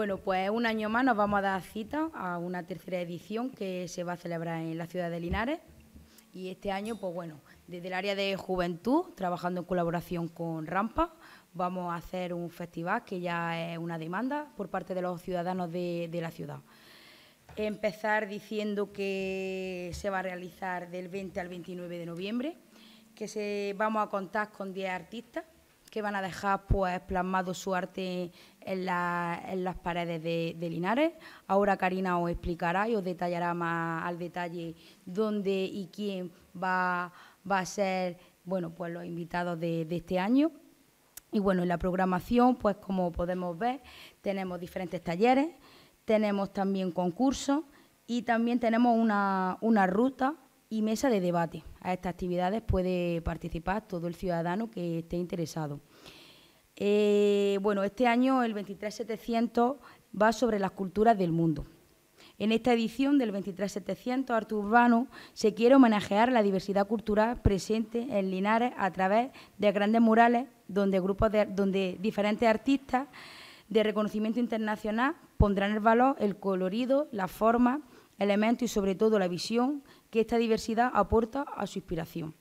Bueno, pues un año más nos vamos a dar cita a una tercera edición que se va a celebrar en la ciudad de Linares. Y este año, pues bueno, desde el área de juventud, trabajando en colaboración con Rampa, vamos a hacer un festival que ya es una demanda por parte de los ciudadanos de, la ciudad. Empezar diciendo que se va a realizar del 20 al 29 de noviembre, que se, vamos a contar con 10 artistas que van a dejar pues plasmado su arte en, las paredes de, Linares. Ahora Karina os explicará y os detallará más al detalle dónde y quién va, a ser bueno pues los invitados de, este año. Y bueno, en la programación, pues como podemos ver, tenemos diferentes talleres, tenemos también concursos y también tenemos una, una ruta y mesa de debate. A estas actividades puede participar todo el ciudadano que esté interesado. Eh, bueno, este año el 23700 va sobre las culturas del mundo. En esta edición del 23700 Arte Urbano se quiere homenajear la diversidad cultural presente en Linares a través de grandes murales donde, grupos donde diferentes artistas de reconocimiento internacional pondrán el valor el colorido, la forma elementos y sobre todo la visión que esta diversidad aporta a su inspiración.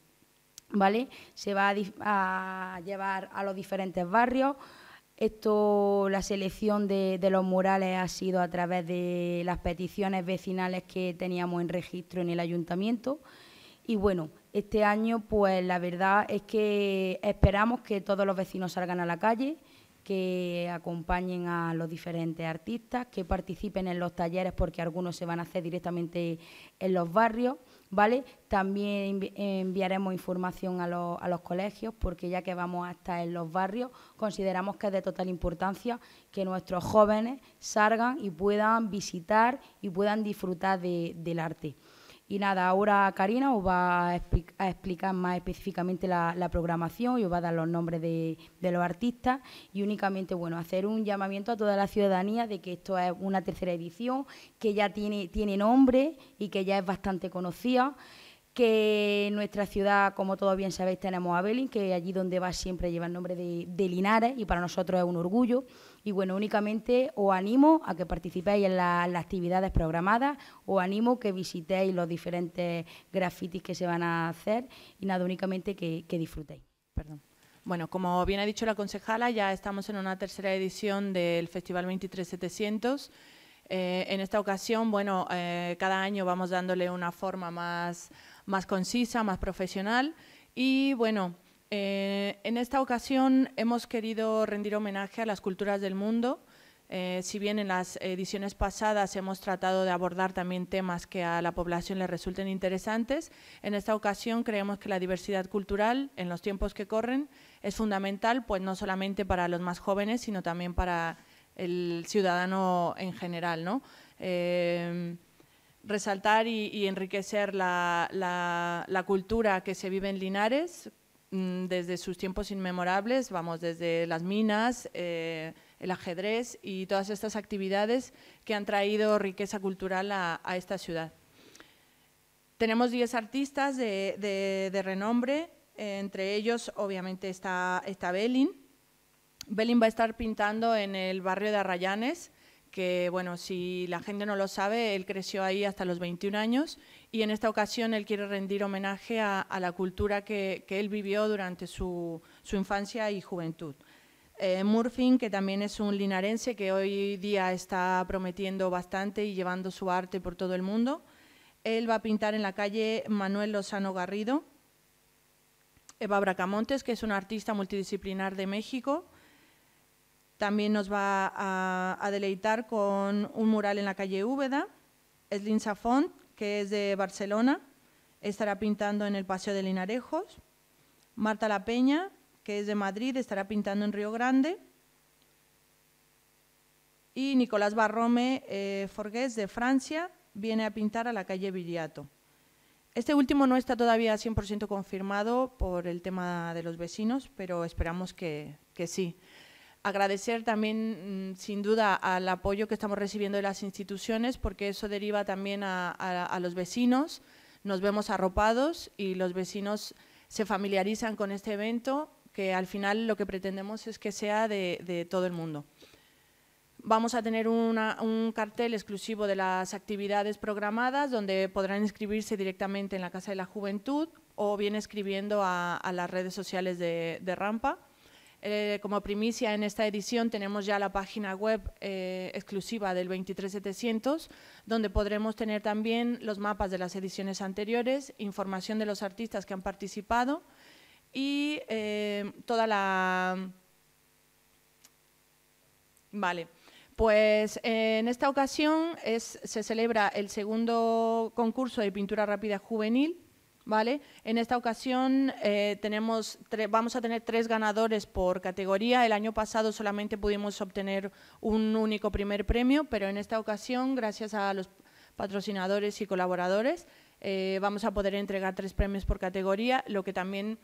¿Vale? Se va a, llevar a los diferentes barrios. Esto, la selección de, de, los murales ha sido a través de las peticiones vecinales que teníamos en registro en el ayuntamiento. Y bueno, este año, pues la verdad es que esperamos que todos los vecinos salgan a la calle, que acompañen a los diferentes artistas, que participen en los talleres porque algunos se van a hacer directamente en los barrios, ¿vale? También enviaremos información a los, colegios porque ya que vamos a estar en los barrios, consideramos que es de total importancia que nuestros jóvenes salgan y puedan visitar y puedan disfrutar del arte. Y nada, ahora Karina os va a, explicar más específicamente la, programación y os va a dar los nombres de, los artistas y únicamente, bueno, hacer un llamamiento a toda la ciudadanía de que esto es una tercera edición, que ya tiene, tiene nombre y que ya es bastante conocida que nuestra ciudad, como todos bien sabéis, tenemos a Belín, que allí donde va siempre lleva el nombre de, de Linares y para nosotros es un orgullo. Y bueno, únicamente os animo a que participéis en las actividades programadas, os animo que visitéis los diferentes grafitis que se van a hacer y nada, únicamente que, disfrutéis. Bueno, como bien ha dicho la concejala, ya estamos en una tercera edición del Festival 23700. Eh, en esta ocasión, bueno, eh, cada año vamos dándole una forma más, más concisa, más profesional y bueno, eh, en esta ocasión hemos querido rendir homenaje a las culturas del mundo. Eh, si bien en las ediciones pasadas hemos tratado de abordar también temas que a la población le resulten interesantes, en esta ocasión creemos que la diversidad cultural en los tiempos que corren es fundamental, pues no solamente para los más jóvenes, sino también para el ciudadano en general. ¿no? Eh, resaltar y, enriquecer la, cultura que se vive en Linares, Mm, desde sus tiempos inmemorables, vamos, desde las minas, eh, el ajedrez y todas estas actividades que han traído riqueza cultural a, esta ciudad. Tenemos 10 artistas de, renombre, eh, entre ellos obviamente está, está Belin. Belin va a estar pintando en el barrio de Arrayanes, que bueno, si la gente no lo sabe, él creció ahí hasta los 21 años y en esta ocasión él quiere rendir homenaje a, la cultura que, él vivió durante su, infancia y juventud. Eh, Murfin, que también es un linarense que hoy día está prometiendo bastante y llevando su arte por todo el mundo, él va a pintar en la calle Manuel Lozano Garrido. Eva Bracamontes, que es una artista multidisciplinar de México, también nos va a, deleitar con un mural en la calle Úbeda. Eslin Safont, que es de Barcelona, estará pintando en el Paseo de Linarejos. Marta La Peña, que es de Madrid, estará pintando en Río Grande. Y Nicolás Barrome eh, Forgués, de Francia, viene a pintar a la calle Viriato. Este último no está todavía 100% confirmado por el tema de los vecinos, pero esperamos que sí. Agradecer también, mm, sin duda, al apoyo que estamos recibiendo de las instituciones, porque eso deriva también a, los vecinos. Nos vemos arropados y los vecinos se familiarizan con este evento, que al final lo que pretendemos es que sea de, todo el mundo. Vamos a tener un cartel exclusivo de las actividades programadas, donde podrán inscribirse directamente en la Casa de la Juventud o bien escribiendo a, las redes sociales de Rampa. Eh, como primicia en esta edición tenemos ya la página web eh, exclusiva del 23700, donde podremos tener también los mapas de las ediciones anteriores, información de los artistas que han participado y eh, toda la... Vale. Pues en esta ocasión se celebra el segundo concurso de pintura rápida juvenil en esta ocasión eh, vamos a tener tres ganadores por categoría. El año pasado solamente pudimos obtener un único primer premio, pero en esta ocasión, gracias a los patrocinadores y colaboradores, eh, vamos a poder entregar tres premios por categoría, lo que también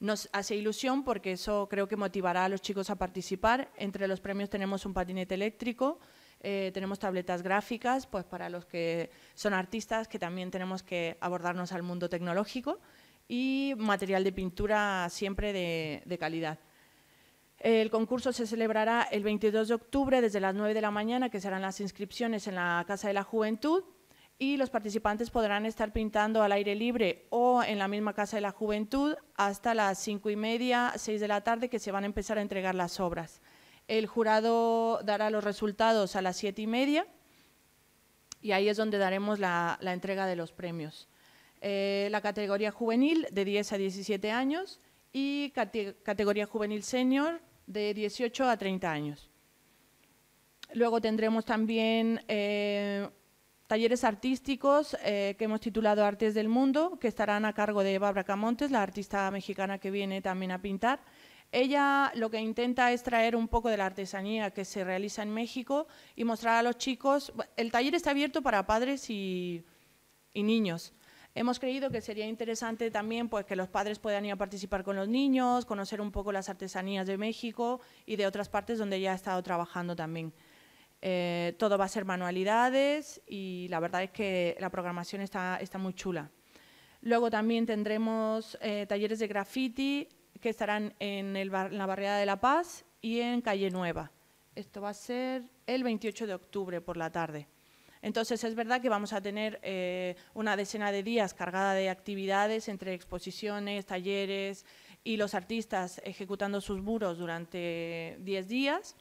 nos hace ilusión porque eso creo que motivará a los chicos a participar. Entre los premios tenemos un patinete eléctrico, eh, tenemos tabletas gráficas pues, para los que son artistas, que también tenemos que abordarnos al mundo tecnológico y material de pintura siempre de, de calidad. El concurso se celebrará el 22 de octubre desde las 9 de la mañana, que serán las inscripciones en la Casa de la Juventud, y los participantes podrán estar pintando al aire libre o en la misma Casa de la Juventud hasta las 5 y media, 6 de la tarde, que se van a empezar a entregar las obras. El jurado dará los resultados a las siete y media y ahí es donde daremos la, entrega de los premios. Eh, la categoría juvenil de 10 a 17 años y categoría juvenil senior de 18 a 30 años. Luego tendremos también eh, talleres artísticos eh, que hemos titulado Artes del Mundo, que estarán a cargo de Eva Camontes, la artista mexicana que viene también a pintar, ella lo que intenta es traer un poco de la artesanía que se realiza en México y mostrar a los chicos. El taller está abierto para padres y, niños. Hemos creído que sería interesante también pues, que los padres puedan ir a participar con los niños, conocer un poco las artesanías de México y de otras partes donde ya ha estado trabajando también. Eh, todo va a ser manualidades y la verdad es que la programación está, está muy chula. Luego también tendremos eh, talleres de graffiti, que estarán en, la barriada de La Paz y en Calle Nueva. Esto va a ser el 28 de octubre por la tarde. Entonces es verdad que vamos a tener eh, una decena de días cargada de actividades entre exposiciones, talleres y los artistas ejecutando sus muros durante 10 días.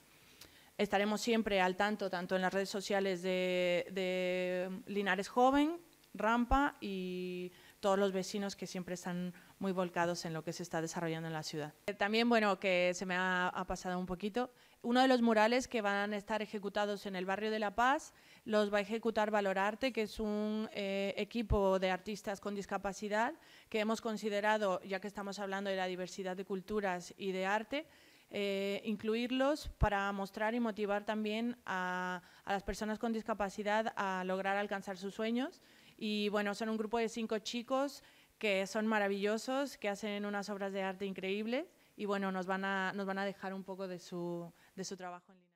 Estaremos siempre al tanto, tanto en las redes sociales de, de Linares Joven, Rampa y todos los vecinos que siempre están muy volcados en lo que se está desarrollando en la ciudad. Eh, también, bueno, que se me ha, pasado un poquito, uno de los murales que van a estar ejecutados en el barrio de La Paz los va a ejecutar Valorarte, que es un eh, equipo de artistas con discapacidad que hemos considerado, ya que estamos hablando de la diversidad de culturas y de arte, eh, incluirlos para mostrar y motivar también a, a las personas con discapacidad a lograr alcanzar sus sueños. Y bueno, son un grupo de cinco chicos que son maravillosos, que hacen unas obras de arte increíbles y bueno, nos van a, nos van a dejar un poco de su, de su trabajo